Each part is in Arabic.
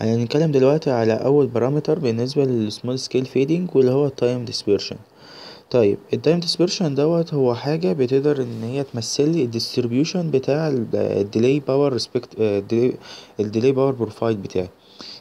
هنتكلم دلوقتي على اول بارامتر بالنسبه للسمول سكيل فيدنج واللي هو التايم ديسبيرشن طيب التايم ديسبيرشن دوت هو حاجه بتقدر ان هي تمثل لي الديستريبيوشن بتاع الديلي باور ريسبكت الديلي باور بروفايل بتاعي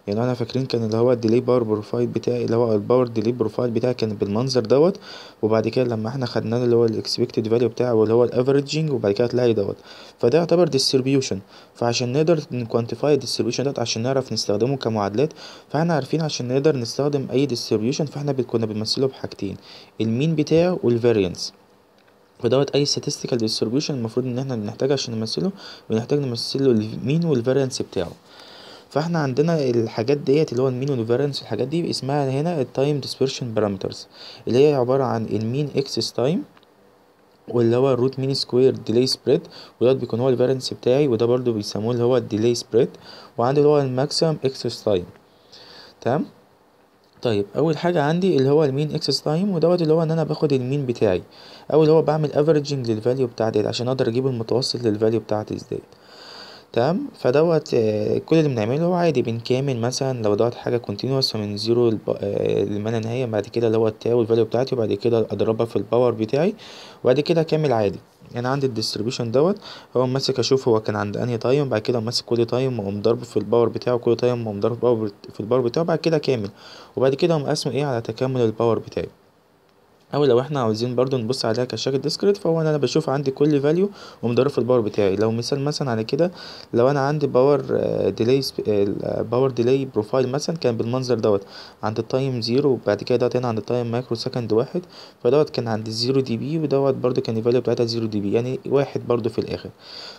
يعني احنا فاكرين كان اللي هو الديلي باور بروفايل بتاعي اللي هو الباور ديلي بروفايل بتاعي كان بالمنظر دوت وبعد كده لما احنا خدنا اللي هو الاكسبكتد فاليو بتاعه واللي هو الافريجنج وبعد كده تلاقي دوت فده يعتبر ديستريبيوشن فعشان نقدر نكوانتيفاي الديستريبيوشن دوت عشان نعرف نستخدمه كمعادلات فاحنا عارفين عشان نقدر نستخدم اي ديستريبيوشن فاحنا كنا بنمثله بحاجتين المين بتاعه والفاريانس ودوت اي statistical distribution المفروض ان احنا بنحتاج عشان نمثله بنحتاج نمثله المين والفاريانس بتاعه فاحنا عندنا الحاجات ديت اللي هو المين والفيرنس الحاجات دي اسمها هنا التايم ديسبرشن بارامترز اللي هي عبارة عن المين اكسس تايم واللي هو الروت مين سكوير ديلي سبريد ودوت بيكون هو الفيرنس بتاعي وده برضو بيسموه اللي هو الديلي سبريد وعندي اللي هو الماكسيمم اكسس تايم تمام طيب اول حاجه عندي اللي هو المين اكسس تايم ودوت اللي هو ان انا باخد المين بتاعي او اللي هو بعمل افريجنج للفاليو بتاع ديت عشان اقدر اجيب المتوسط للفاليو بتاعتي ازاي تمام فدوت آه، كل اللي بنعمله عادي بنكامل مثلا لو دوت حاجة كونتينوس فمن زيرو لما لا نهاية بعد كده اللي هو التاو الفاليو بتاعتي وبعد كده اضربها في الباور بتاعي وبعد كده كامل عادي انا عندي الديستريبيوشن دوت هو ماسك اشوف هو كان عند انهي تايم بعد كده ماسك كل تايم واقوم ضربه في الباور بتاعه كل تايم واقوم ضربه في الباور بتاعه بعد كده كامل وبعد كده اقوم قاسمه ايه على تكامل الباور بتاعي او لو احنا عاوزين برضو نبص عليها كشكل ديسكريت فهو انا بشوف عندي كل فاليو ومضرب في الباور بتاعي لو مثال مثلا على كده لو انا عندي باور ديلي باور ديلي بروفايل مثلا كان بالمنظر دوت عند التايم زيرو وبعد كده دوت هنا عند التايم مايكرو سكند واحد فدوت كان عند زيرو دي بي ودوت برضو كان الفاليو بتاعتها زيرو دي بي يعني واحد برضو في الاخر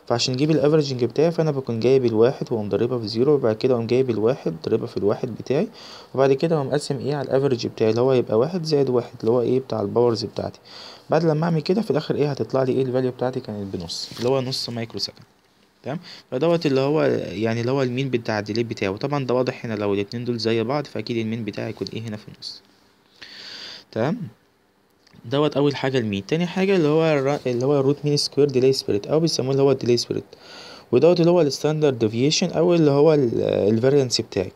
فعشان نجيب الافرجنج بتاعي فانا بكون جايب الواحد ومضربها في زيرو وبعد كده اقوم جايب الواحد ضربها في الواحد بتاعي وبعد كده اقوم قاسم ايه على الافرج بتاعي اللي هو يبقى واحد زائد واحد اللي هو ايه بتاع على الباورز بتاعتي بعد لما اعمل كده في الاخر ايه هتطلع لي ايه الفاليو بتاعتي كانت بنص اللي هو نص مايكرو سكند تمام فدوت اللي هو يعني اللي هو المين بتاع الديليت بتاعه طبعا ده واضح هنا لو الاتنين دول زي بعض فاكيد المين بتاعي يكون ايه هنا في النص تمام دوت اول حاجه المين تاني حاجه اللي هو الرا... اللي هو الروت مين سكوير ديلي سبريت او بيسموه اللي هو الديلي سبريت ودوت اللي هو الستاندرد ديفيشن او اللي هو الفارينس بتاعي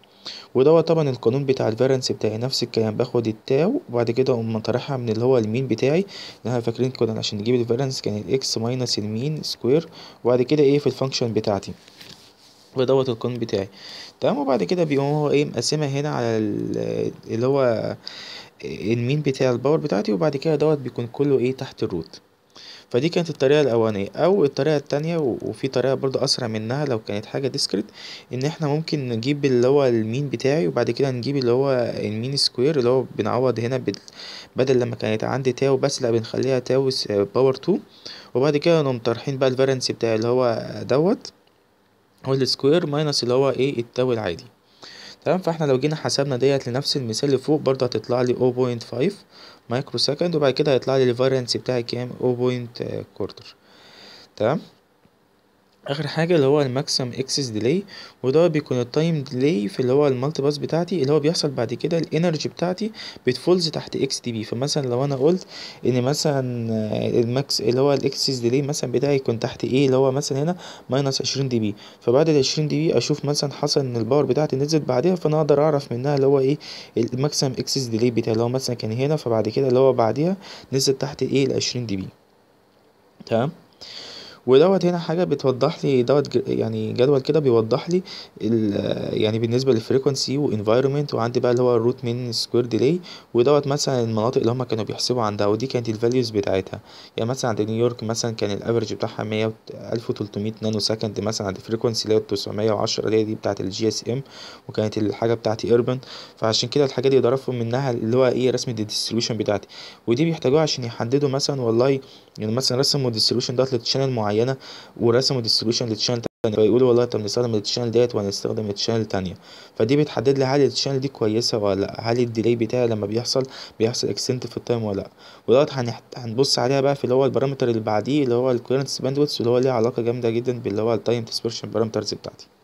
ودوت طبعا القانون بتاع الفارنس بتاعي نفس الكلام باخد التاو وبعد كده اقوم طرحها من اللي هو المين بتاعي احنا فاكرين كنا عشان نجيب الفارنس كان الاكس ماينس المين سكوير وبعد كده ايه في الفانكشن بتاعتي ودوت القانون بتاعي تمام وبعد كده بيقوم هو ايه مقسمها هنا على اللي هو المين بتاع الباور بتاعتي وبعد كده دوت بيكون كله ايه تحت الروت فدي كانت الطريقة الأولانية أو الطريقة التانية وفي طريقة برضو أسرع منها لو كانت حاجة ديسكريت إن احنا ممكن نجيب اللي هو المين بتاعي وبعد كده نجيب اللي هو المين سكوير اللي هو بنعوض هنا بدل لما كانت عندي تاو بس لأ بنخليها تاو باور تو وبعد كده نقوم طارحين بقى الفارنس بتاعي اللي هو دوت هو السكوير ماينس اللي هو ايه التاو العادي تمام فاحنا لو جينا حسبنا ديت لنفس المثال اللي فوق برضه هتطلع لي 0.5 مايكرو سكند وبعد كده هيطلع لي الفارينس بتاعي كام 0.25 تمام اخر حاجه اللي هو الماكسيم اكسس ديلي وده بيكون التايم ديلي في اللي هو المالتي باس بتاعتي اللي هو بيحصل بعد كده الانرجي بتاعتي بتفولز تحت اكس دي بي فمثلا لو انا قلت ان مثلا الماكس اللي هو الاكسس ديلي مثلا بتاعي يكون تحت ايه اللي هو مثلا هنا ماينس 20 دي بي فبعد ال 20 دي بي اشوف مثلا حصل ان الباور بتاعتي نزلت بعدها فانا اقدر اعرف منها اللي هو ايه الماكسيم اكسس ديلي بتاعي اللي هو مثلا كان هنا فبعد كده اللي هو بعديها نزل تحت ايه ال 20 دي بي تمام ودوت هنا حاجه بتوضح لي دوت يعني جدول كده بيوضح لي يعني بالنسبه للفريكونسي وانفايرمنت وعندي بقى اللي هو الروت من سكوير ديلي ودوت مثلا المناطق اللي هم كانوا بيحسبوا عندها ودي كانت الفاليوز بتاعتها يعني مثلا عند نيويورك مثلا كان الافرج بتاعها 100 1300 نانو سكند مثلا عند فريكونسي اللي هي 910 اللي هي دي بتاعت الجي اس ام وكانت الحاجه بتاعتي ايربن فعشان كده الحاجات دي ضربوا منها اللي هو ايه رسم الديستريبيوشن بتاعتي ودي بيحتاجوها عشان يحددوا مثلا والله يعني مثلا رسموا الديستريبيوشن دوت للشانل معين معينه ورسموا ديستريبيوشن للتشانل تانية فيقولوا والله طب نستخدم التشانل ديت وهنستخدم التشانل تانية فدي بتحدد لي هل التشانل دي كويسه ولا لا هل الديلي بتاعي لما بيحصل بيحصل اكسنت في التايم ولا لا ودوت هنبص عليها بقى في اللي هو البارامتر اللي بعديه اللي هو الكورنت باندويث اللي هو ليه علاقه جامده جدا باللي هو التايم ديسبرشن بارامترز بتاعتي